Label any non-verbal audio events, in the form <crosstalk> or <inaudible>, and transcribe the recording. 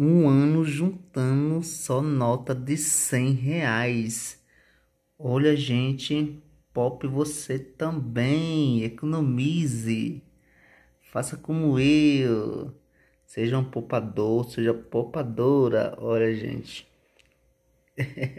um ano juntando só nota de 100 reais. Olha, gente, pop você também, economize. Faça como eu. Seja um poupador, seja poupadora. Olha, gente. <laughs>